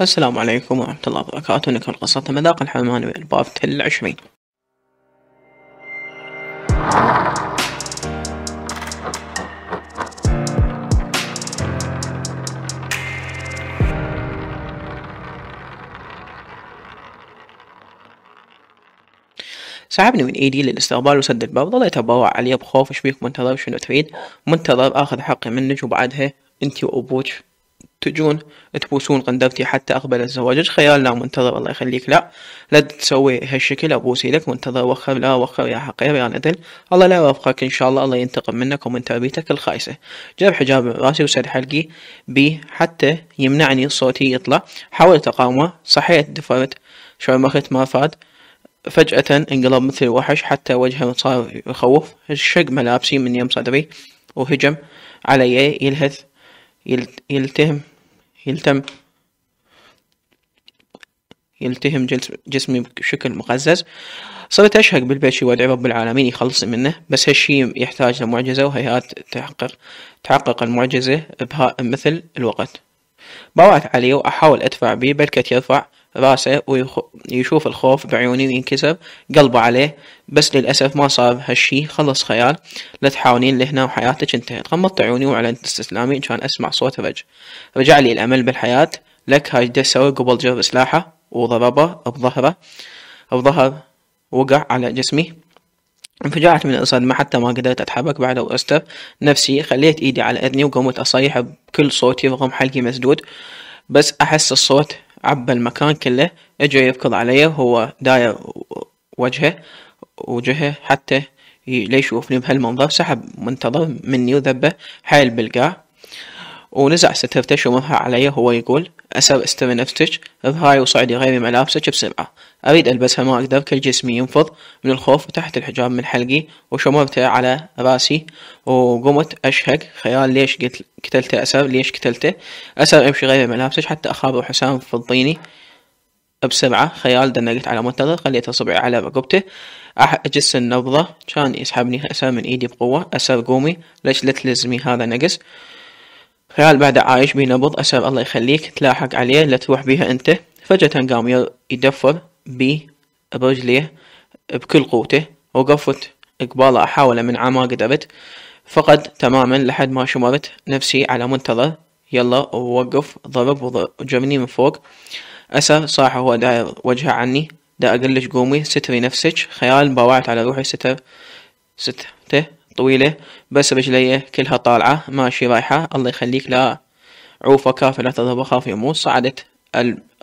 السلام عليكم ورحمة الله وبركاته نكمل قصة مذاق من الباب العشرين سحبني من ايدي للاستقبال وسد الباب ظليت ابوع عليه بخوف ايش بيك منتظر شنو تريد منتظر اخذ حقي منك وبعدها انتي وابوك تجون تبوسون قندرتي حتى أقبل الزواج خيال لا منتظر الله يخليك لا لا تسوي هالشكل أبوسي لك منتظر وخر لا وخر يا حقير يا ندل الله لا يوفقك إن شاء الله الله ينتقم منك ومن تربيتك الخايسة جاب حجاب راسي وسد حلقي بي حتى يمنعني صوتي يطلع حاولت أقاومه صحيت دفرت شوي ما ما فاد فجأة انقلب مثل الوحش حتى وجهه صار يخوف شق ملابسي من يم صدري وهجم علي يلهث يلتهم يلتم يلتهم جسمي بشكل مقزز صرت أشهق شي وأدعي رب العالمين يخلصني منه بس هالشي يحتاج لمعجزة وهيئات تحقق تحقق المعجزة بها مثل الوقت بوعت عليه وأحاول أدفع بيه بلكت يرفع راسه ويشوف الخوف بعيوني وينكسر قلبه عليه بس للأسف ما صار هالشي خلص خيال لا تحاولين لهنا وحياتك انتهت غمضت عيوني وأعلنت استسلامي كان أسمع صوت رج رجع لي الأمل بالحياة لك هاي سوي قبل جر سلاحه وضربه بظهره بظهر وقع على جسمي انفجعت من الصدمة حتى ما قدرت أتحرك بعد وأستر نفسي خليت إيدي على أذني وقمت أصيح بكل صوتي رغم حلقي مسدود بس أحس الصوت عبى المكان كله اجى يركض علي وهو داير وجهه وجهه حتى ليشوفني بهالمنظر سحب منتظر مني وذبه حيل بالقاع ونزع سترته ومنها علي وهو يقول أسر استمي نفسك اظهري وصعدي غير ملابسك بسرعة أريد ألبسها ما أقدر كل جسمي ينفض من الخوف تحت الحجاب من حلقي وشمرته على راسي وقمت أشهق خيال ليش قتل قتلته أسر ليش قتلته أسر امشي غير ملابسك حتى أخابر حسام فضيني بسرعة خيال دنقت على منتظر خليت أصبعي على رقبته أجس النبضة كان يسحبني أسر من إيدي بقوة أسر قومي ليش لا تلزمي هذا نقص خيال بعد عايش بينبض أسأل الله يخليك تلاحق عليه لا تروح بيها أنت فجأة قام يدفر بي برجليه بكل قوته وقفت قباله أحاول من ما قدرت فقد تماما لحد ما شمرت نفسي على منتظر يلا ووقف ضرب وجرني من فوق أسر صاح هو داير وجهه عني دا أقلش قومي ستري نفسك خيال باوعت على روحي ستر ستته طويلة بس رجليه كلها طالعة ماشي رايحة الله يخليك لا عوفة كافية لا تضرب أخاف يموت صعدت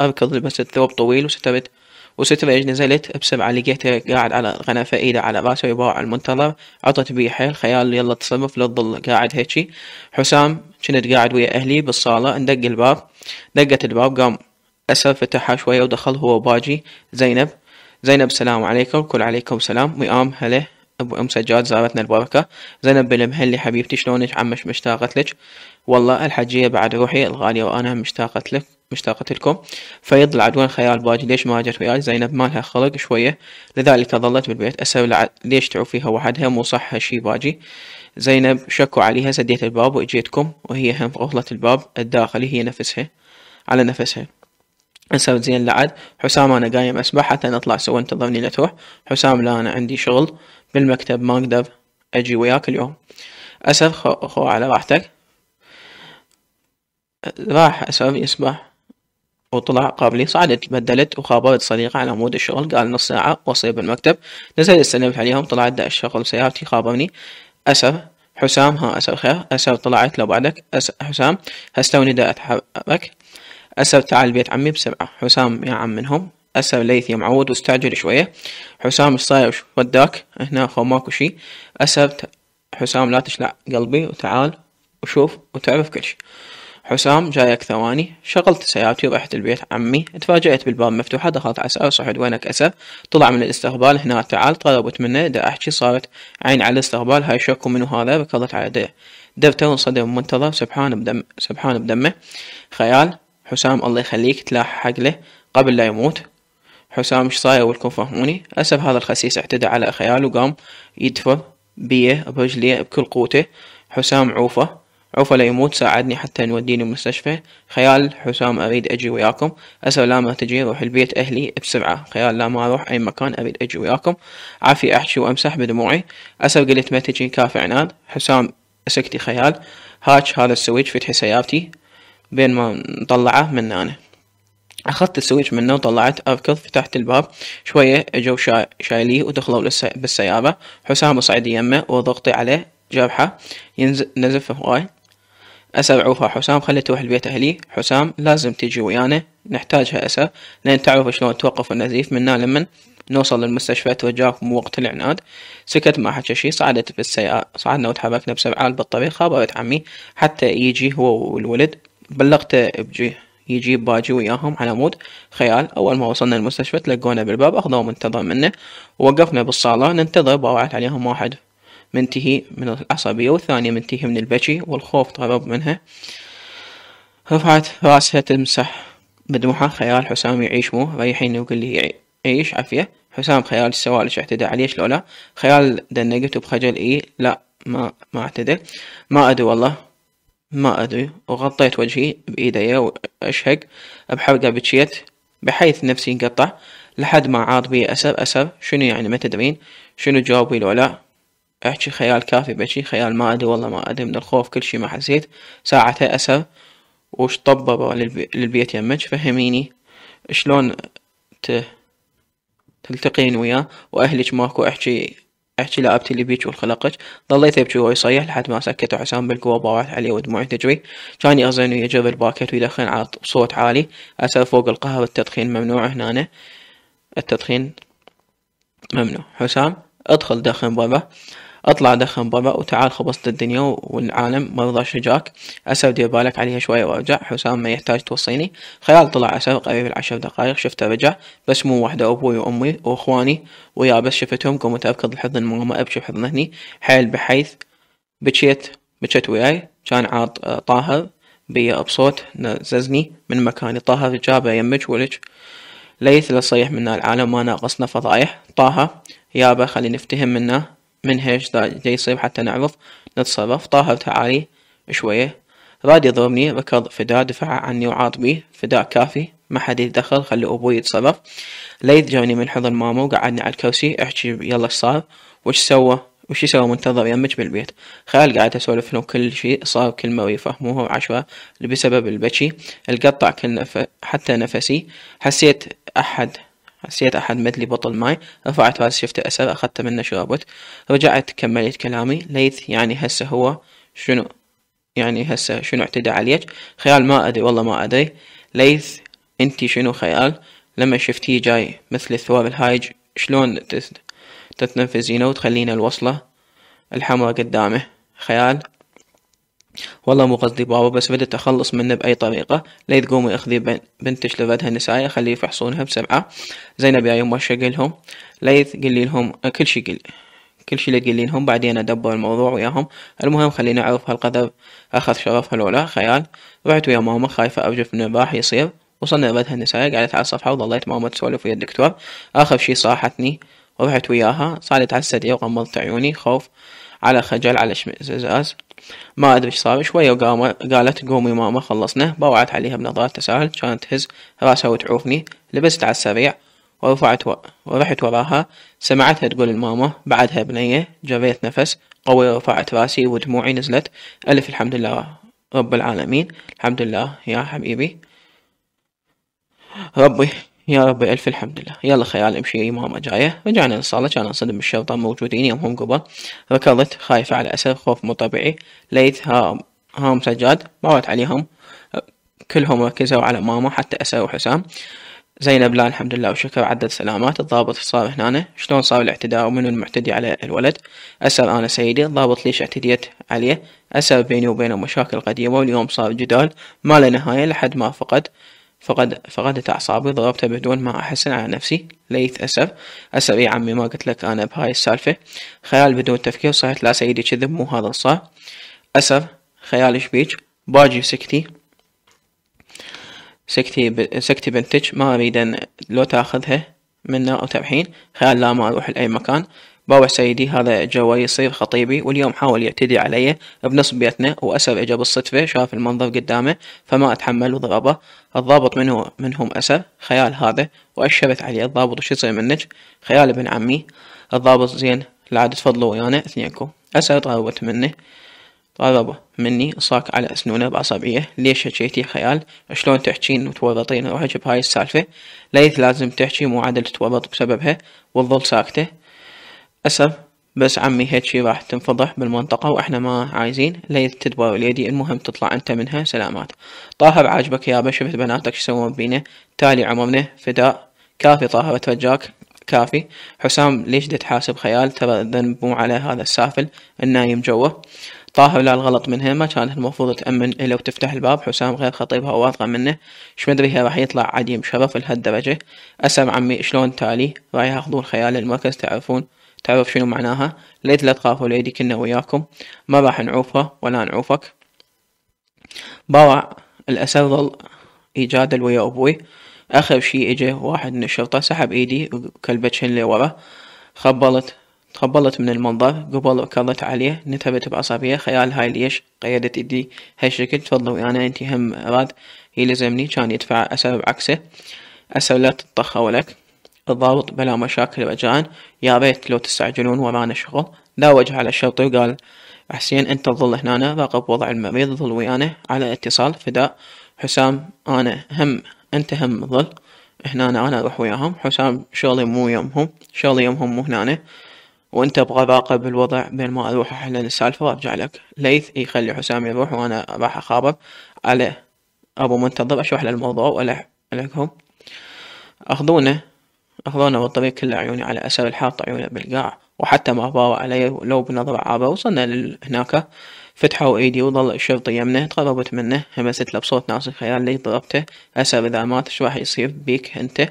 أركض لبست ثوب طويل وسترت وسترج نزلت بسرعة لقيته قاعد على غنفة إيده على راسه يباع المنتظر عطت حيل خيال يلا تصرف لا تظل قاعد هيجي حسام كنت قاعد ويا أهلي بالصالة ندق الباب دقت الباب قام أسر فتحها شوية ودخل هو باجي زينب زينب السلام عليكم كل عليكم سلام ويام هله ابو ام سجاد زارتنا البركه زينب بالمهلي حبيبتي شلونك عمش مشتاقه لك والله الحجيه بعد روحي الغاليه وانا مشتاقه لك مشتاقة لكم فيض العدوان خيال باجي ليش ما جت وياي زينب مالها خلق شوية لذلك ظلت بالبيت أسأل ليش تعوفيها وحدها مو صح هالشي باجي زينب شكوا عليها سديت الباب وإجيتكم وهي هم غفلت الباب الداخلي هي نفسها على نفسها نسوت زين لعد حسام انا قايم اسبح حتى نطلع سوا انتظرني لتروح حسام لا انا عندي شغل بالمكتب ما أقدر أجي وياك اليوم أسر خو, خو على راحتك راح أسر يسبح وطلع قبلي صعدت بدلت وخابرت صديقة على مود الشغل قال نص ساعة وصل بالمكتب نزلت استلمت عليهم طلعت دا الشغل سيارتي خابرني أسر حسام ها أسر خير أسر طلعت لو بعدك أسر حسام هستوني دا أتحرك أسر تعال بيت عمي بسرعة حسام يا عم منهم أسا ليث يمعود واستعجل شوية حسام الصايع وداك هنا خو ماكو شي أسا حسام لا تشلع قلبي وتعال وشوف وتعرف كل شي حسام جايك ثواني شغلت سيارتي ورحت البيت عمي تفاجأت بالباب مفتوحة دخلت عسى وصحت وينك أسى طلع من الاستقبال هنا تعال طلبت منه دا أحكي صارت عين على الاستقبال هاي شكو منو هذا ركضت على ده دفتر وانصدم منتظر سبحان بدم سبحان بدمه خيال حسام الله يخليك تلاحق له قبل لا يموت حسام ايش صاير ولكم فهموني أسف هذا الخسيس اعتدى على أخيال وقام يدفر بيه برجليه بكل قوته حسام عوفه عوفة لا يموت ساعدني حتى نوديني المستشفى خيال حسام أريد أجي وياكم أسف لا ما تجي روح البيت أهلي بسرعة خيال لا ما أروح أي مكان أريد أجي وياكم عافية أحشي وأمسح بدموعي أسف قلت ما تجي كافي عناد حسام سكتي خيال هاتش هذا السويتش فتحي سيارتي بين ما نطلعه من أنا أخذت السويتش منه وطلعت أركض فتحت الباب شوية جو شا... شايليه ودخلوا للس... بالسيارة حسام وصعد يمه وضغطي عليه جرحه ينزف نزف هواي أسر عوفة حسام خلي تروح البيت أهلي حسام لازم تيجي ويانا نحتاجها أسر لأن تعرف شلون توقف النزيف منا لمن نوصل للمستشفى مو وقت العناد سكت ما حكى شي صعدت بالسيارة صعدنا وتحركنا بسرعة بالطريق خابرت عمي حتى يجي هو والولد بلغته بجيه يجيب باجي وياهم على مود خيال أول ما وصلنا المستشفى تلقونا بالباب أخذوا منتظر منه ووقفنا بالصالة ننتظر باوعت عليهم واحد منتهي من العصبية والثانية منتهي من البكي والخوف طرب منها رفعت راسها تمسح بدموعها خيال حسام يعيش مو ريحيني وقل لي عيش عافية حسام خيال سوى ليش اعتدى عليه لا خيال دنقت بخجل اي لا ما ما اعتدى ما ادري والله ما أدري وغطيت وجهي بإيدي وأشهق بحرقة بتشيت بحيث نفسي انقطع لحد ما عاد بي أسر أسر شنو يعني ما تدرين شنو جوابي لو لا أحكي خيال كافي بشي خيال ما أدري والله ما أدري من الخوف كل شي ما حسيت ساعتها أسر وش طبب للبيت يمك فهميني شلون تلتقين وياه وأهلك ماكو أحكي أحكي لأبتي اللي بيك والخلقك ظليت أبكي وهو يصيح لحد ما سكت حسام بالقوة ضاعت علي ودموعي تجري كان يغزن ويا جبل باكت ويلخن على صوت عالي اسال فوق القهوة التدخين ممنوع هنا التدخين ممنوع حسام ادخل دخن بابا اطلع دخن برا وتعال خبصت الدنيا والعالم مرضاش شجاك اسر دير بالك عليها شوية وارجع حسام ما يحتاج توصيني خيال طلع اسر قريب العشر دقايق شفته رجع بس مو وحده ابوي وامي واخواني ويا بس شفتهم قمت اركض الحضن ماما ابشي حضن هني حيل بحيث بكيت بكيت وياي كان عاد آه، طاهر بيا بصوت نززني من مكاني طاهر جابه يمج ولج ليث لصيح منا العالم ما ناقصنا فضايح طه يابا خلي نفتهم منه من هيش جاي يصيب حتى نعرف نتصرف طاهر تعالي شوية راد يضربني ركض فداء دفع عني بيه فداء كافي ما حد يدخل خلي أبوي يتصرف ليث جاني من حضن ماما وقعدني على الكرسي احكي يلا ايش صار وش سوى وش يسوي منتظر يمك بالبيت خال قاعد اسولف له كل شيء صار كلمة ويفهموها عشرة بسبب البكي القطع كل نف... حتى نفسي حسيت أحد حسيت أحد لي بطل ماي رفعت راسي شفت الأسر أخذت منه شربت رجعت كملت كلامي ليث يعني هسه هو شنو يعني هسه شنو اعتدى عليك خيال ما أدري والله ما أدري ليث أنتي شنو خيال لما شفتيه جاي مثل الثواب الهايج شلون تتنفذينه وتخلينا الوصلة الحمراء قدامه خيال والله مو قصدي بابا بس بديت أخلص منه بأي طريقة لا تقومي أخذي بنتش لفدها النساية خليه يفحصونها بسبعة زينب يا يما شقلهم لا قلي لهم كل شي قل كل شي اللي تقولي لهم بعدين أدبر الموضوع وياهم المهم خليني أعرف هالقدر أخذ شرفها لولا خيال رحت ويا ماما خايفة أرجف من راح يصير وصلنا ردها النساء قعدت على الصفحة وظليت ماما تسولف ويا الدكتور آخر شي صاحتني وضحت وياها صعدت على السدية وغمضت عيوني خوف على خجل على اشمئزاز ما ادري ايش صار شويه قالت قومي ماما خلصنا بوعت عليها بنظرات تساهل كانت تهز راسها وتعوفني لبست على السريع ورفعت و... ورحت وراها سمعتها تقول لماما بعدها بنية جريت نفس قوي رفعت راسي ودموعي نزلت ألف الحمد لله رب العالمين الحمد لله يا حبيبي ربي يا رب ألف الحمد لله يلا خيال امشي ماما جاية رجعنا للصالة كان انصدم بالشرطة موجودين هم قبل ركضت خايفة على أسف خوف مو طبيعي ليت هام هام سجاد مرت عليهم كلهم ركزوا على ماما حتى أسر وحسام زينب لا الحمد لله وشكر عدد سلامات الضابط صار هنا شلون صار الاعتداء ومن المعتدي على الولد أسر أنا سيدي الضابط ليش اعتديت عليه أسر بيني وبينه مشاكل قديمة واليوم صار جدال ما له نهاية لحد ما فقد فقد فقدت أعصابي ضربته بدون ما أحسن على نفسي ليث أسف أسف يا عمي ما قلت لك أنا بهاي السالفة خيال بدون تفكير صحيت لا سيدي كذب مو هذا الصح أسف خيال شبيك باجي سكتي سكتي ب... سكتي بنتج ما أريد لو تاخذها منا أو تبحين خيال لا ما أروح لأي مكان باوع سيدي هذا جوا يصير خطيبي واليوم حاول يعتدي علي بنص بيتنا وأسر إجا بالصدفة شاف المنظر قدامه فما أتحمل وضربه الضابط منه منهم أسر خيال هذا وأشرت عليه الضابط وش يصير منك خيال ابن عمي الضابط زين لا تفضلوا ويانا اثنينكم أسر تغربت منه طلب مني صاك على أسنونه بعصبية ليش هجيتي خيال شلون تحجين وتورطين روحك بهاي السالفة ليث لازم تحجي مو عدل تورط بسببها وتظل ساكتة أسف بس عمي هيك راح تنفضح بالمنطقة وإحنا ما عايزين ليت تدبر اليدي المهم تطلع أنت منها سلامات طاهر عاجبك يابا شفت بناتك شسوون بينا تالي عمرنا فداء كافي طاهر أترجاك كافي حسام ليش تحاسب خيال ترى الذنب مو على هذا السافل النايم جوه طاهر لا الغلط منها ما كان المفروض تأمن لو تفتح الباب حسام غير خطيبها وواثقة منه شو مدري هي راح يطلع عديم شرف لهالدرجة أسم عمي شلون تالي راح ياخذون خيال المركز تعرفون تعرف شنو معناها ليت لا تخافوا ليدي كنا وياكم ما راح نعوفها ولا نعوفك باوع الأسر ظل يجادل ويا أبوي آخر شي إجا واحد من الشرطة سحب إيدي وكلبتشن لي ورا خبلت تخبلت من المنظر قبل ركضت عليه نتبت بعصبية خيال هاي ليش قيدت إيدي هالشكل تفضل ويانا انتي هم راد يلزمني كان يدفع أسر بعكسه أسر لا تتطخ ولك بالضبط بلا مشاكل وجان يا بيت لو تستعجلون ورانا شغل لا وجه على الشرطي وقال حسين انت تظل هنا راقب وضع المريض ظل ويانا على اتصال فداء حسام انا هم انت هم ظل هنا انا اروح وياهم حسام شغلي مو يمهم شغلي يمهم مو هنا وانت ابغى راقب الوضع بين ما اروح احل السالفه وارجع لك ليث يخلي حسام يروح وانا راح اخابر على ابو منتظر اشرح له الموضوع لكم اخذونه أخذونا بالطريق كل عيوني على أسر الحاط عيونه بالقاع وحتى ما أضاءوا علي ولو بنظرة عابة وصلنا هناك فتحوا ايدي وظل الشرطي يمنه تقربت منه همست له بصوت ناصي لي ضربته أسر إذا مات شو راح يصير بيك أنت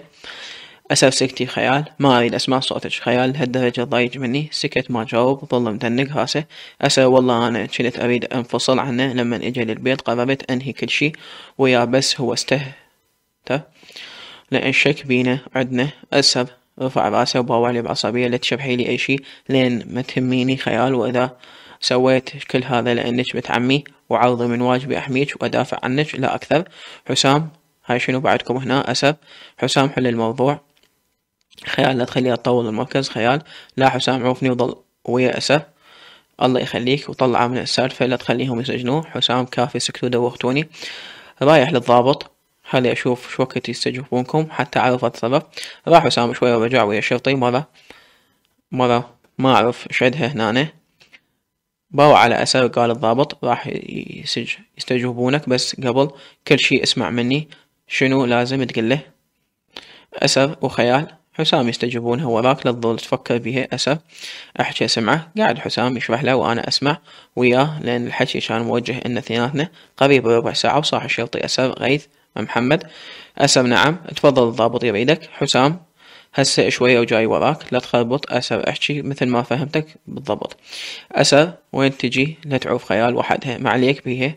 أسر سكتي خيال ما أريد أسمع صوتك خيال لهالدرجة ضايج مني سكت ما جاوب ظل مدنق راسه أسر والله أنا كنت أريد أنفصل عنه لما اجي للبيت قررت أنهي كل شي ويا بس هو استه لأن شك بينا عدنا أسهب رفع راسه لي بعصبية لا تشبحي لي أي شي لأن ما تهميني خيال وإذا سويت كل هذا لأنك بنت عمي وعوضي من واجبي أحميك وأدافع عنك لا أكثر حسام هاي شنو بعدكم هنا أسف حسام حل الموضوع خيال لا تخليها تطول المركز خيال لا حسام عوفني وضل ويا أسف الله يخليك وطلعه من السالفة لا تخليهم يسجنوه حسام كافي سكتوا دوختوني رايح للضابط خلي أشوف شو وقت يستجوبونكم حتى أعرف أتصرف راح أسامة شوية ورجع ويا الشرطي مرة مرة ما أعرف شدها هنا باو على أسر قال الضابط راح يسج يستجوبونك بس قبل كل شي اسمع مني شنو لازم تقله أسر وخيال حسام يستجيبونها وراك لا تظل تفكر بها أسف أحكي سمعه قاعد حسام يشرح له وأنا أسمع وياه لأن الحكي كان موجه إن اثنيناتنا قريب ربع ساعة وصاح الشرطي أسف غيث أه، محمد أسف نعم تفضل الضابط يبعدك حسام هسه شوية وجاي وراك لا تخربط أسف احكي مثل ما فهمتك بالضبط أسف وين تجي لا تعوف خيال وحدها ما عليك بيها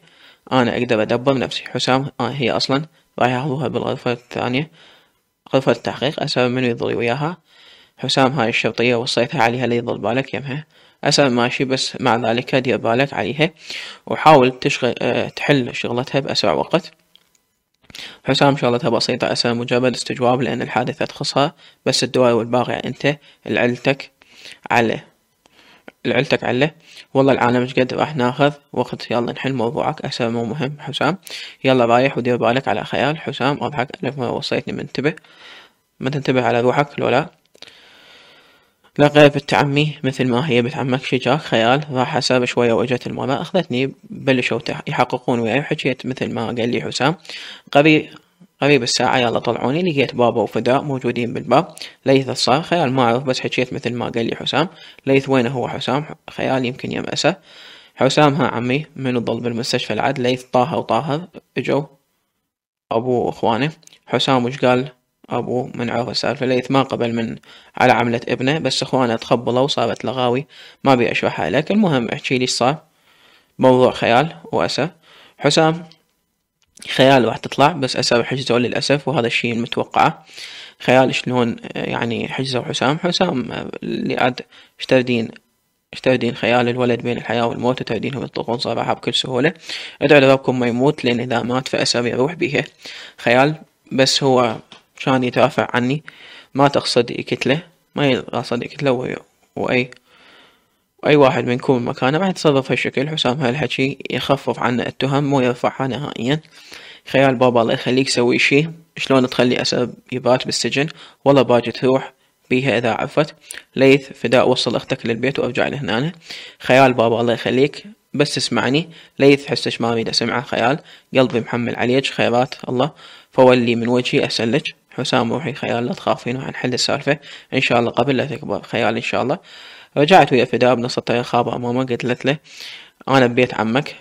أنا أقدر أدبر نفسي حسام آه هي أصلا راح ياخذوها بالغرفة الثانية غرفة التحقيق أسف منو يضل وياها حسام هاي الشرطية وصيتها عليها لا يضل بالك يمها أسف ماشي بس مع ذلك دير بالك عليها وحاول تشغل آه، تحل شغلتها بأسرع وقت حسام شغلتها بسيطة أسهل مجرد استجواب لأن الحادثة تخصها بس الدواء والباقي أنت لعلتك عليه لعلتك عليه والله العالم ايش قد راح ناخذ وقت يلا نحل موضوعك أسهل مو مهم حسام يلا رايح ودير بالك على خيال حسام أضحك ألف مرة وصيتني منتبه ما تنتبه على روحك لولا لا غير بنت عمي مثل ما هي بنت عمك شجاك خيال راح حساب شوية وإجت المرأة أخذتني بلشوا يحققون وياي وحجيت مثل ما قال لي حسام قريب قريب الساعة يلا طلعوني لقيت بابا وفداء موجودين بالباب ليث صار خيال ما أعرف بس حكيت مثل ما قال لي حسام ليث وين هو حسام خيال يمكن يمأسه حسام ها عمي من ضل بالمستشفى العد ليث طه وطاهر اجوا أبوه وإخوانه حسام وش قال أبوه من عرف السالفة ليث ما قبل من على عملة ابنه بس إخوانه تخبلوا وصارت لغاوي ما أبي أشرحها لك المهم احكي لي صار موضوع خيال وأسى حسام خيال راح تطلع بس أسى حجزوا للأسف وهذا الشيء المتوقعه خيال شلون يعني حجزه حسام حسام اللي عاد اشتردين اشتردين خيال الولد بين الحياة والموت وتعدينهم يطلقون صراحة بكل سهولة ادعوا لربكم ما يموت لأن إذا مات فأسى بيروح به خيال بس هو كان يدافع عني ما تقصد يكتله ما يقصد يكتله وأي أي واحد منكم مكانه راح يتصرف هالشكل حسام هالحكي يخفف عنا التهم مو يرفعها نهائيا خيال بابا الله يخليك سوي شي شلون تخلي أسب يبات بالسجن والله باجي تروح بيها إذا عرفت ليث فداء وصل أختك للبيت وأرجع لهنا خيال بابا الله يخليك بس اسمعني ليث حسش ما أريد أسمعه خيال قلبي محمل عليك خيرات الله فولي من وجهي أسلك حسام روحي خيال لا تخافين نحل السالفة إن شاء الله قبل لا تكبر خيال إن شاء الله رجعت ويا فداء بنص الطريق خابة أمامه قلت له أنا ببيت عمك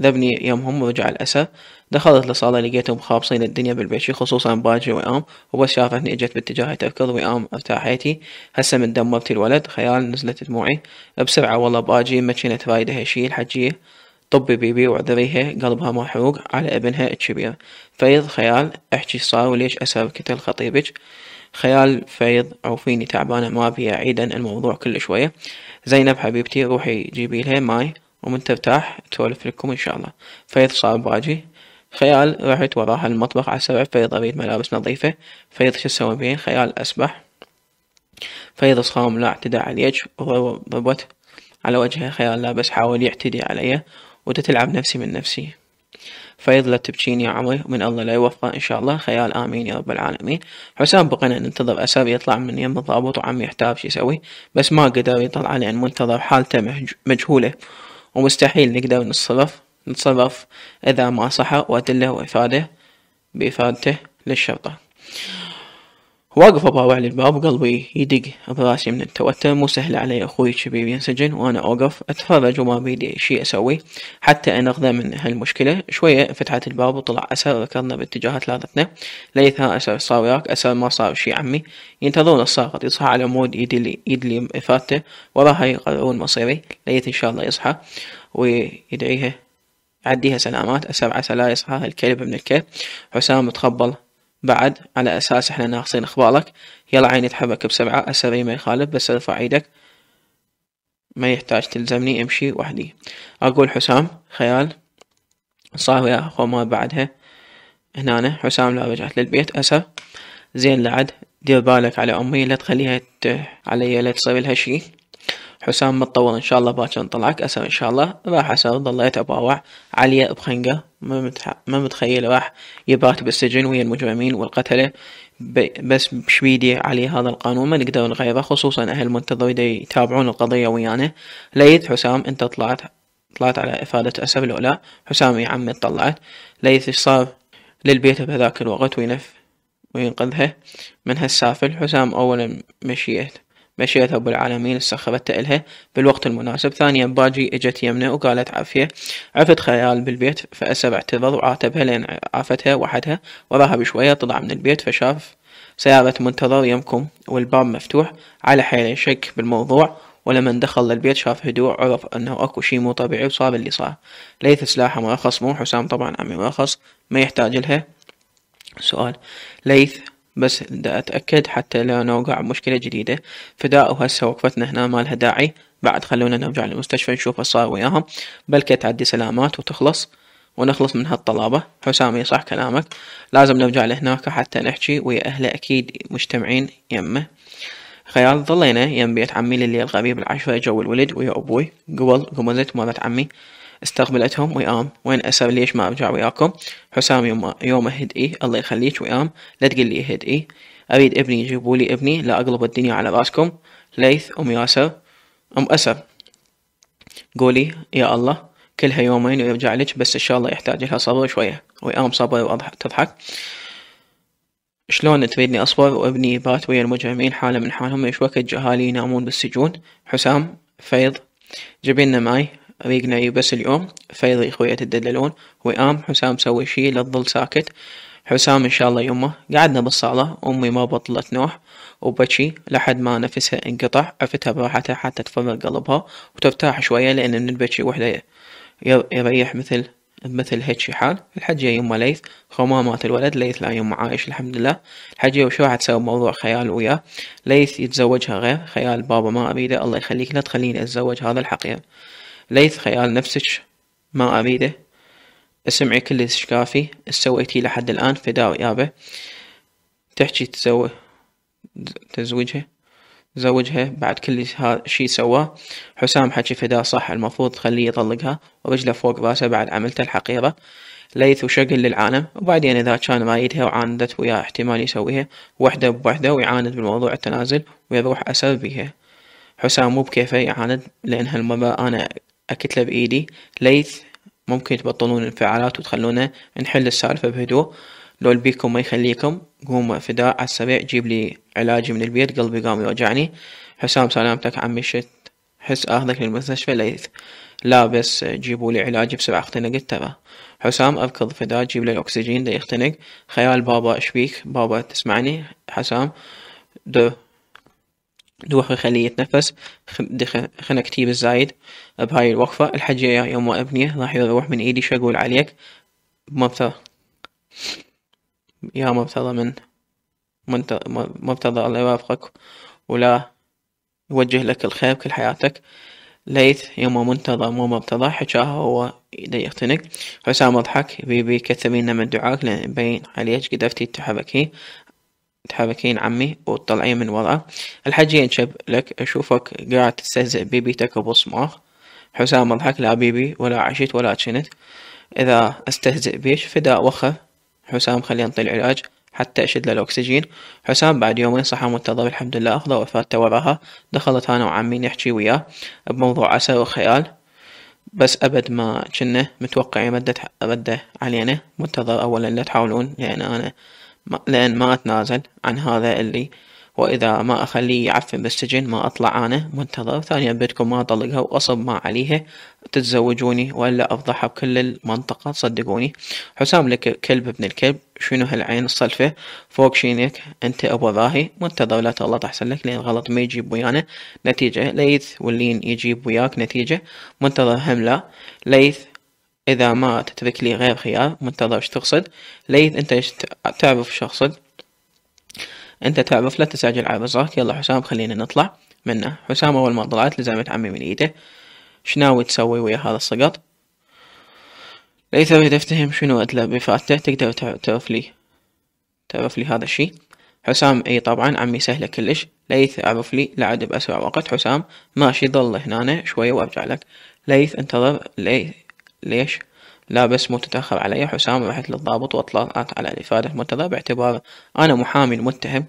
ذبني يمهم ورجع الأسى دخلت للصالة لقيتهم خابصين الدنيا بالبيشي خصوصا باجي وئام وبس شافتني اجت باتجاهي تركض وئام ارتاحيتي هسه من دمرتي الولد خيال نزلت دموعي بسرعة والله باجي متشنت رايدة هالشي الحجية طب بيبي وعذريها قلبها محروق على ابنها الكبير فيض خيال احجي صار وليش اسر كتل خطيبك خيال فيض عوفيني تعبانة ما بيا عيدا الموضوع كل شوية زينب حبيبتي روحي جيبي لها ماي ومن ترتاح تولف لكم ان شاء الله فيض صار باجي خيال رحت وراها المطبخ على السرع فيض اريد ملابس نظيفة فيض شو اسوي بين خيال اسبح فيض صخام لا اعتدى عليك وضربت على وجهه خيال لابس حاول يعتدي عليه وتتلعب نفسي من نفسي فيضل تبكين يا عمري ومن الله لا يوفقه إن شاء الله خيال آمين يا رب العالمين حسام بقينا ننتظر أساب يطلع من يم الضابط وعم يحتار شو يسوي بس ما قدر يطلع لأن منتظر حالته مجهولة ومستحيل نقدر نتصرف نتصرف إذا ما صح وأدله وإفادة بإفادته للشرطة واقف على للباب قلبي يدق براسي من التوتر مو سهل علي أخوي الكبير ينسجن وأنا أوقف أتفرج وما بيدي شي أسوي حتى أن من هالمشكلة شوية فتحت الباب وطلع أسر ركضنا باتجاه ثلاثتنا ليث أسر صار وياك أسر ما صار شي عمي ينتظرون الساقط يصحى على مود يدلي يدلي إفادته وراها يقررون مصيري ليث إن شاء الله يصحى ويدعيها عديها سلامات اسر عسى لا يصحى الكلب من الكلب حسام تخبل بعد على أساس إحنا ناقصين إخبارك يلا عيني تحرك بسرعة أسري ما يخالف بس ارفع إيدك ما يحتاج تلزمني امشي وحدي أقول حسام خيال صار ويا أخو ما بعدها هنا أنا حسام لا رجعت للبيت أسر زين لعد دير بالك على أمي لا تخليها ت... علي لا تصير لها شي حسام متطور ان شاء الله باكر نطلعك اسوي ان شاء الله راح اسوي ضليت اباوع عليا بخنقه ما متخيل راح يبات بالسجن ويا المجرمين والقتله بس بشبيدي علي هذا القانون ما نقدر نغيره خصوصا اهل منتظر يتابعون القضيه ويانا ليت حسام انت طلعت طلعت على افاده اسف الاولى حسام يا عمي طلعت ليت ايش صار للبيت بهذاك الوقت وينف وينقذها من هالسافل حسام اولا مشيت مشيئة رب العالمين استخرت إلها بالوقت المناسب ثانيا باجي إجت يمنة وقالت عافية عفت خيال بالبيت فأسب اعتذر وعاتبها لأن عافتها وحدها وراها بشوية طلع من البيت فشاف سيارة منتظر يمكم والباب مفتوح على حيله شك بالموضوع ولمن دخل للبيت شاف هدوء عرف انه اكو شي مو طبيعي وصار اللي صار ليث سلاحه مرخص مو حسام طبعا عمي مرخص ما يحتاج لها سؤال ليث بس دا أتأكد حتى لا نوقع بمشكلة جديدة فداء وهسه وقفتنا هنا ما لها داعي بعد خلونا نرجع للمستشفى نشوف صار وياهم بلكي تعدي سلامات وتخلص ونخلص من هالطلابة حسامي صح كلامك لازم نرجع لهناك حتى نحكي ويا أهله أكيد مجتمعين يمه خيال ظلينا يم بيت عمي للي الغريب العشرة جو الولد ويا أبوي قبل قمزت مرات عمي استقبلتهم ويام وين اسر ليش ما ارجع وياكم حسام يوم يوم اهد ايه الله يخليك ويام لا تقول لي اهد ايه اريد ابني جيبوا لي ابني لا اقلب الدنيا على راسكم ليث ام ياسر ام اسر قولي يا الله كلها يومين ويرجع لك بس ان شاء الله يحتاج لها صبر شويه ويام صبر واضحك تضحك شلون تريدني أصبر وابني بات ويا المجرمين حالة من حالهم ايش وقت جهالي ينامون بالسجون حسام فيض جبينا معي ريقنا يبس اليوم فيضي خوية تدللون وقام حسام سوى شي لا تظل ساكت حسام إن شاء الله يمه قعدنا بالصالة أمي ما بطلت نوح وبتشي لحد ما نفسها انقطع عفتها براحتها حتى تفرغ قلبها وترتاح شوية لأن من البتشي وحدة يريح مثل مثل هيك حال الحجة يمه ليث خوما مات الولد ليث لا يمه عايش الحمد لله الحجة وشو راح تسوي موضوع خيال وياه ليث يتزوجها غير خيال بابا ما أريده الله يخليك لا تخليني أتزوج هذا الحقير يعني. ليث خيال نفسك ما أريده اسمعي كلش كافي سويتي لحد الآن فداوي يابا تحكي تزو... تزوجها زوجها بعد كل شي سواه حسام حكي فداه صح المفروض تخليه يطلقها ورجله فوق راسه بعد عملته الحقيرة ليث وشقل للعالم وبعدين إذا كان مايدها وعاندت وياه احتمال يسويها وحدة بوحدة ويعاند بالموضوع التنازل ويروح أسر بيها حسام مو بكيفه يعاند لأن هالمرة أنا أكتله بإيدي ليث ممكن تبطلون الانفعالات وتخلونا نحل السالفة بهدوء لو البيكم ما يخليكم قوم فداء على السريع جيب لي علاجي من البيت قلبي قام يوجعني حسام سلامتك عمي شت حس اخذك للمستشفى ليث لا بس جيبوا لي علاجي بسرعة اختنق ترى حسام اركض فداء جيب لي الاكسجين ده يختنق خيال بابا اشبيك بابا تسمعني حسام دو دوخ وخليه يتنفس خنكتي بالزايد بهاي الوقفة الحجية يوم ما أبنيه راح يروح من إيدي شو أقول عليك بمبتغى يا مبتغى من مبتغى الله يوافقك ولا يوجه لك الخير كل حياتك ليت يوم منتظر مو مبتضى حجاها هو يقتنق حسام اضحك بيبي كثبين من دعاك لان بين عليك قدرتي تحبكين تحبكين عمي وتطلعين من ورا الحجي ينشب لك اشوفك قاعد تستهزئ ببيتك ابو صماخ حسام اضحك لا بيبي ولا عشيت ولا تشنت إذا استهزئ بيش فداء وخه حسام خلي نطي العلاج حتى أشد له الأكسجين حسام بعد يومين صحى منتظر الحمد لله أخذ وفاته وراها دخلت أنا وعمي نحكي وياه بموضوع عسى وخيال بس أبد ما كنا متوقعين مدة مدة علينا منتظر أولا لا تحاولون لأن أنا ما لأن ما أتنازل عن هذا اللي وإذا ما أخليه يعفن بالسجن ما أطلع أنا منتظر ثانيا بدكم ما أطلقها وأصب ما عليها تتزوجوني وإلا أفضحها بكل المنطقة صدقوني حسام لك كلب ابن الكلب شنو هالعين الصلفة فوق شينك أنت أبو ظاهي منتظر لا تغلط أحسن لك لأن غلط ما يجيب ويانا نتيجة ليث واللين يجيب وياك نتيجة منتظر هم لا ليث إذا ما تترك لي غير خيار منتظر ايش تقصد ليث أنت تعرف شخصك انت تعرف لا تسجل على بصرك يلا حسام خلينا نطلع منه حسام اول ما طلعت لزمت عمي من ايده شناوي تسوي ويا هذا السقط ليث اريد افتهم شنو ادلى بفاته تقدر تعرف لي تعرف لي هذا الشي حسام اي طبعا عمي سهله كلش ليث اعرف لي لعد باسرع وقت حسام ماشي ضل هنا شويه وارجع لك ليث انتظر ليث ليش لا بس مو تتأخر علي حسام رحت للضابط واطلعت على الإفادة المنتظرة باعتبار أنا محامي المتهم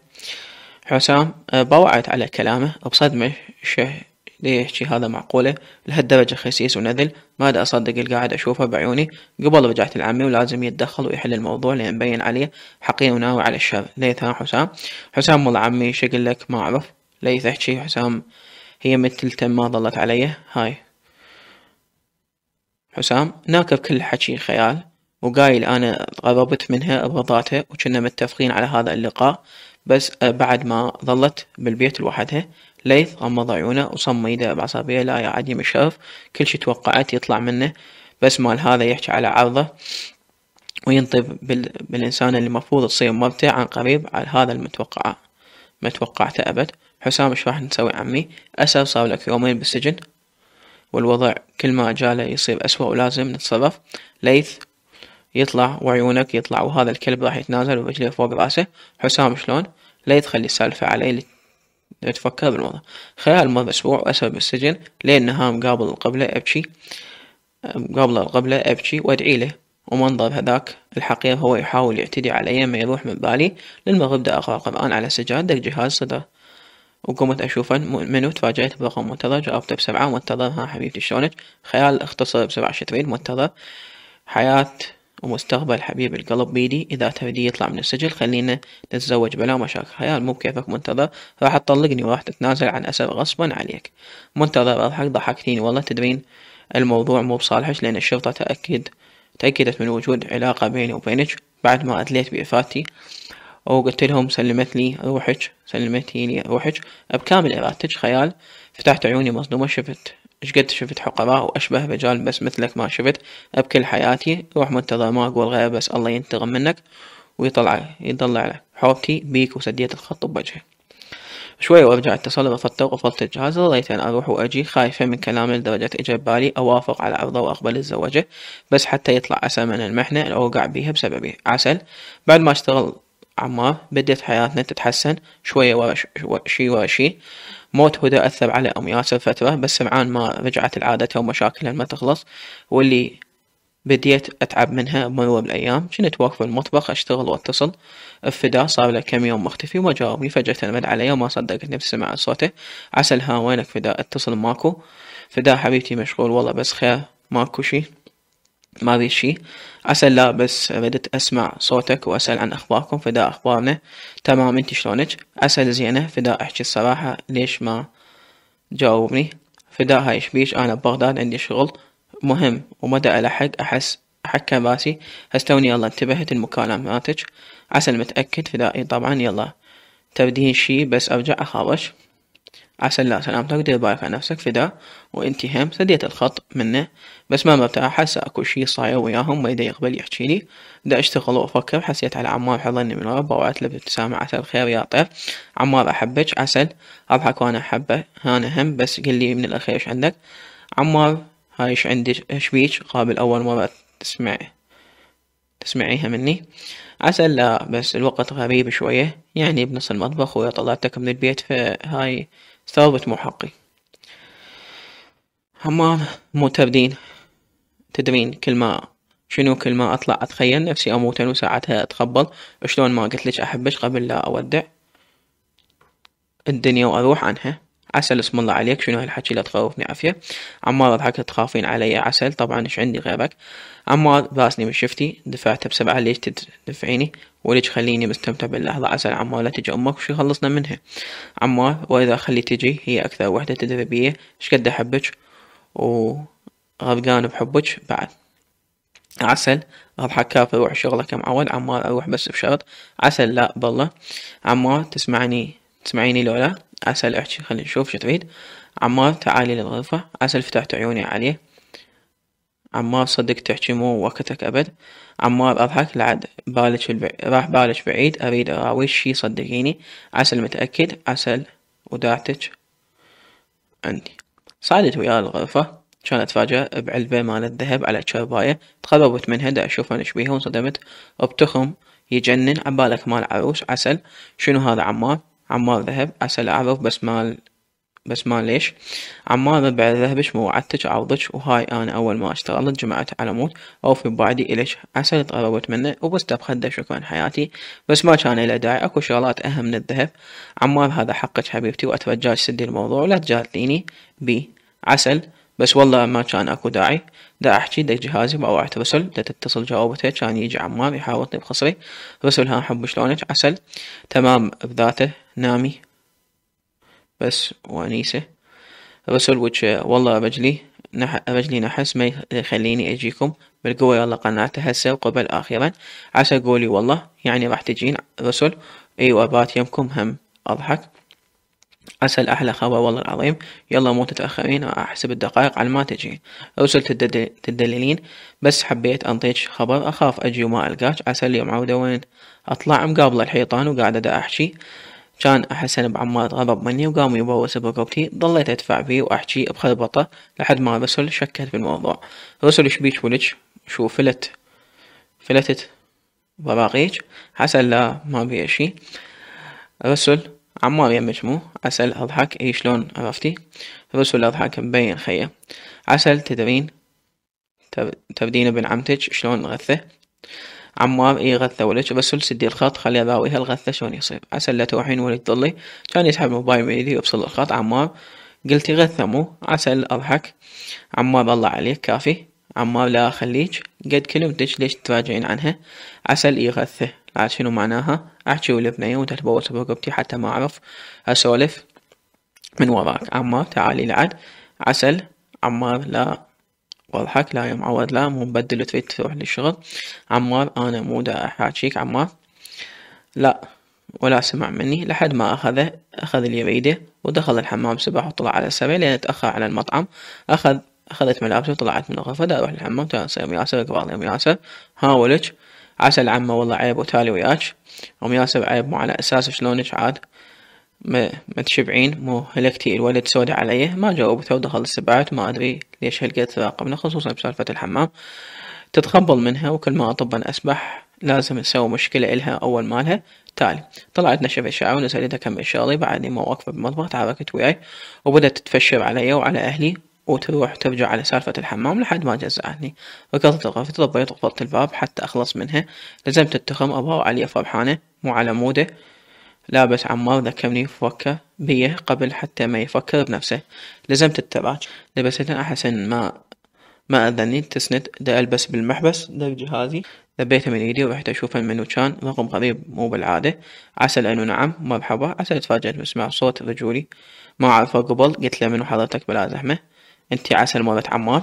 حسام آه، بوعت على كلامه بصدمة شه ليحكي هذا معقولة لهالدرجة خسيس ونذل ما دا أصدق اللي قاعد أشوفه بعيوني قبل رجعت لعمي ولازم يتدخل ويحل الموضوع لأن بين عليه حقيقة وناوي على الشر ليث حسام حسام والله عمي شقلك ما أعرف ليث أحكي حسام هي مثل تم ما ظلت علي هاي حسام ناكب كل حكي خيال وقايل أنا غضبت منها بغضاتها وكنا متفقين على هذا اللقاء بس آه، بعد ما ظلت بالبيت لوحدها ليث غمض عيونه وصم ايده بعصبية لا يا عديم الشرف كل شي توقعت يطلع منه بس مال هذا يحكي على عرضه وينطب بالإنسان اللي مفروض تصير مرته عن قريب على هذا المتوقع ما توقعته أبد حسام ايش راح نسوي عمي أسر صار لك يومين بالسجن والوضع كل ما جاله يصير أسوأ ولازم نتصرف ليث يطلع وعيونك يطلع وهذا الكلب راح يتنازل ورجليه فوق راسه حسام شلون ليث خلي السالفة علي تفكر بالوضع خلال مضى أسبوع أسر بالسجن لين نهام قابل القبلة أبكي قابل القبلة أبكي وأدعي له ومنظر هذاك الحقير هو يحاول يعتدي علي ما يروح من بالي للمغرب دا أقرأ قرآن على سجادة جهاز صدر وقمت أشوف منو تفاجأت برقم منتظر جاوبته بسبعة منتظر ها حبيبتي شلونك خيال اختصر بسبعة شتريد منتظر حياة ومستقبل حبيب القلب بيدي إذا تريدي يطلع من السجل خلينا نتزوج بلا مشاكل خيال مو بكيفك منتظر راح تطلقني وراح تتنازل عن أسر غصبا عليك منتظر أضحك ضحكتيني والله تدرين الموضوع مو بصالحك لأن الشرطة تأكد تأكدت من وجود علاقة بيني وبينك بعد ما أدليت بإفادتي أو قلت لهم سلمت لي روحك سلمت لي روحك بكامل إرادتك خيال فتحت عيوني مصدومة شفت ايش قد شفت حقراء واشبه رجال بس مثلك ما شفت بكل حياتي روح منتظر ما اقول غير بس الله ينتقم منك ويطلع يطلع لك حوبتي بيك وسديت الخط بوجهه شوي وارجع اتصل رفضته وقفلت الجهاز رضيت ان اروح واجي خايفة من كلامه لدرجة اجى ببالي اوافق على عرضه واقبل الزوجة بس حتى يطلع عسل من المحنة اللي اوقع بيها بسببي عسل بعد ما اشتغل عمار بدت حياتنا تتحسن شوية ورا شي ورا شي موت هدى أثر على أم ياسر فترة بس سمعان ما رجعت لعادتها ومشاكلها ما تخلص واللي بديت أتعب منها بمرور الأيام كنت واقف بالمطبخ أشتغل وأتصل الفدا صار له كم يوم مختفي وما جاوبني فجأة رد علي وما صدقت نفسي سمع صوته عسل ها وينك فدا اتصل ماكو فدا حبيبتي مشغول والله بس خير ماكو شي ما ذي شي عسل لا بس ردت أسمع صوتك وأسأل عن أخباركم فدا أخبارنا تمام أنت شلونك عسل زينة فدا أحكي الصراحة ليش ما جاوبني فدا هاي شبيش أنا ببغداد عندي شغل مهم ومدى ألحق أحس أحكم راسي هستوني يلا انتبهت لمكالماتك عسل متأكد فدائي إيه طبعا يلا تبدين شي بس أرجع أخابش عسل لا سلامتك دير بالك على نفسك فدا وانتي هم سديت الخط منه بس ما مرتاح حاسة اكو شي صاير وياهم ما يقبل يحكي لي دا اشتغل وافكر حسيت على عمار حضني من ربه وعتله بابتسامة عسل خير يا طير عمار احبك عسل اضحك وانا احبه هانا هم بس قل لي من الاخير ايش عندك عمار هاي ايش عندي ايش بيك قابل اول مرة تسمع تسمعيها مني عسل لا بس الوقت غريب شوية يعني بنص المطبخ ويا طلعتك من البيت فهاي ثابت مو حقي هما مو تبدين تدرين كل ما شنو كل ما اطلع اتخيل نفسي اموت وساعتها اتقبل شلون ما لك احبش قبل لا اودع الدنيا واروح عنها عسل اسم الله عليك شنو هالحكي لا تخوفني عافية عمار اضحك تخافين علي عسل طبعا ايش عندي غيرك عمار باسني من شفتي دفعته بسبعة ليش تدفعيني وليش خليني مستمتع باللحظة عسل عمار لا تجي أمك وش خلصنا منها عمار وإذا خلي تجي هي أكثر وحدة تدري ايش قد أحبك وغرقان بحبك بعد عسل اضحك كافي روح شغلك يا معود عمار اروح بس بشرط عسل لا بالله عمار تسمعني تسمعيني لو لا عسل احكي خلينا نشوف شو تريد عمار تعالي للغرفة عسل فتحت عيوني عليه عمار صدق تحكي مو وقتك أبد عمار أضحك لعد بالك البع... راح بالك بعيد أريد أراويش شي صدقيني عسل متأكد عسل وداعتك عندي صعدت وياه الغرفة كان أتفاجأ بعلبة مال الذهب على شرباية تقربت منها دا انا شبيها وانصدمت ابتخم يجنن عبالك مال عروس عسل شنو هذا عمار عمار ذهب عسى لا أعرف بس ما بس ما ليش عمار ربع ذهبش موعدتش عرضتش وهاي أنا أول ما اشتغلت جمعت على موت أو في بعدي اليش عسى تقربت منه وبس تبخده شكرا حياتي بس ما كان إله داعي أكو شغلات أهم من الذهب عمار هذا حقك حبيبتي وأترجاك سدي الموضوع ولا تجادليني بي عسل بس والله ما كان اكو داعي دا احكي دك جهازي باوعت رسل دا تتصل جاوبته كان يجي عمار يحاوطني بخصري رسل ها حب شلونك عسل تمام بذاته نامي بس وانيسه رسل وجه والله رجلي نح... رجلي نحس ما يخليني اجيكم بالقوة يلا قنعته هسه وقبل اخيرا عسى قولي والله يعني راح تجين رسل ايوه بات يمكم هم اضحك عسل أحلى خبر والله العظيم يلا مو تتأخرين أحسب الدقائق على ما تجي أرسل تدللين بس حبيت أنطيك خبر أخاف أجي وما ألقاك عسل اليوم عودة وين أطلع مقابلة الحيطان وقاعدة أحكي كان أحسن بعماد غضب مني وقام يبوس بركبتي ضليت أدفع فيه وأحكي بخربطة لحد ما رسل شكت بالموضوع رسل شبيك ولج شو فلت فلتت براغيج حسن لا ما بيها شي رسل عمار يم اسمه عسل أضحك اي شلون عرفتي رسول أضحك مبين خيه عسل تدرين تبدين ابن عمتج شلون غثه عمار اي غثة ولج رسول سدي الخط خلي أراويها الغثة شلون يصير عسل لا توحين ولا تضلي كان يسحب موبايل من يدي وبصل الخط عمار قلتي غثة مو عسل أضحك عمار الله عليك كافي عمار لا خليج قد كلمتك ليش تراجعين عنها عسل اي غثه عارف شنو معناها احكي ولا بنية وانت تبوس برقبتي حتى ما اعرف اسولف من وراك عمار تعالي لعد عسل عمار لا واضحك لا يا معود لا مو مبدل وتريد تروح للشغل عمار انا مو دا احاكيك عمار لا ولا سمع مني لحد ما أخذه أخذ لي يريده ودخل الحمام سبح وطلع على السبع لأن تأخر على المطعم أخذ أخذت ملابسه وطلعت من الغرفة دا أروح للحمام ترى ياسر ياسر قبال ياسر هاولج عسل عمه والله عيب وتالي وياج ام ياسر عيب مو على اساس شلونك عاد ما متشبعين مو هلكتي الولد سودة عليه ما جاوبته ودخل السبعات ما ادري ليش هلقيت تراقبنا خصوصا بسالفة الحمام تتخبل منها وكل ما أن اسبح لازم نسوي مشكلة إلها أول مالها تالي طلعت نشف الشعر ونسألتها كم شغلي بعدني ما واقفة بالمطبخ تحركت وياي وبدت تتفشر علي وعلى أهلي وتروح ترجع على سالفة الحمام لحد ما جزعتني ركضت الغرفة ضبيت وقفلت الباب حتى أخلص منها لزمت التخم أبا وعليه فرحانة مو على موده لابس عمار ذكرني فكر بيه قبل حتى ما يفكر بنفسه لزمت التراج لبست أحسن ما ما أذني تسند دا ألبس بالمحبس دا جهازي ذبيته من إيدي ورحت أشوف المنيو كان رقم غريب مو بالعادة عسى لأنه نعم مرحبا عسى تفاجأت بسمع صوت رجولي ما أعرفه قبل قلت له منو حضرتك بلا زحمة انت عسل مالت عمار